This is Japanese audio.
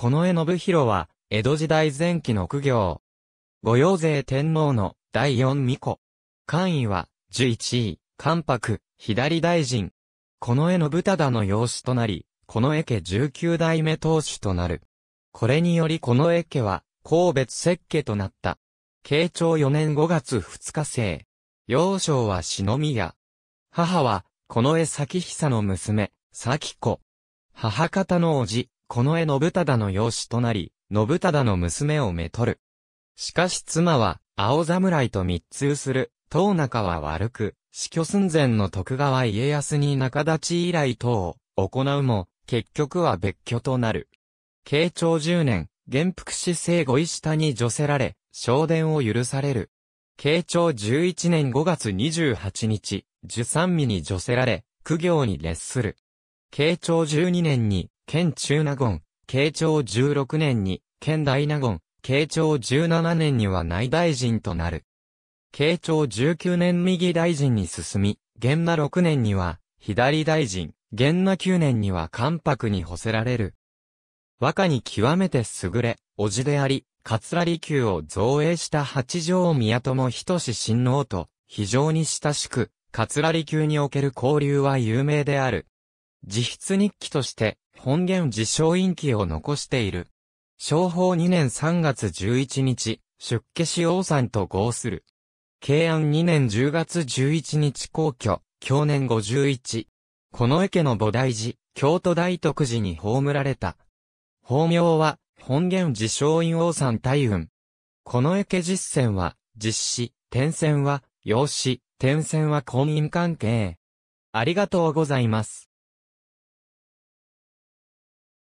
この絵信弘は、江戸時代前期の苦行。御用税天皇の第四巫女。官位は、十一位、関白、左大臣。この絵の忠の養子となり、この絵家十九代目当主となる。これによりこの絵家は、神別設家となった。慶長四年五月二日生。幼少は忍宮。母は、この絵咲久の娘、咲子。母方の叔父、この絵信忠の養子となり、信忠の娘をめとる。しかし妻は、青侍と密通する、党中は悪く、死去寸前の徳川家康に仲立ち以来等を行うも、結局は別居となる。慶長10年、元服姿生後石下に除せられ、昇殿を許される。慶長11年5月28日、十三味に除せられ、苦行に列する。慶長12年に、県中納言、慶長16年に、県大納言、慶長17年には内大臣となる。慶長19年右大臣に進み、元那6年には、左大臣、元那9年には関白に補せられる。和歌に極めて優れ、おじであり、桂里宮を造営した八条宮友等親王と、非常に親しく、桂里宮における交流は有名である。自筆日記として、本源寺称院記を残している。商法2年3月11日、出家し王さんと合する。慶安2年10月11日皇居、去年51。この池の菩提寺、京都大徳寺に葬られた。法名は、本源寺称院王さん大雲。この池実践は、実施、転戦は、養子、転戦は婚姻関係。ありがとうございます。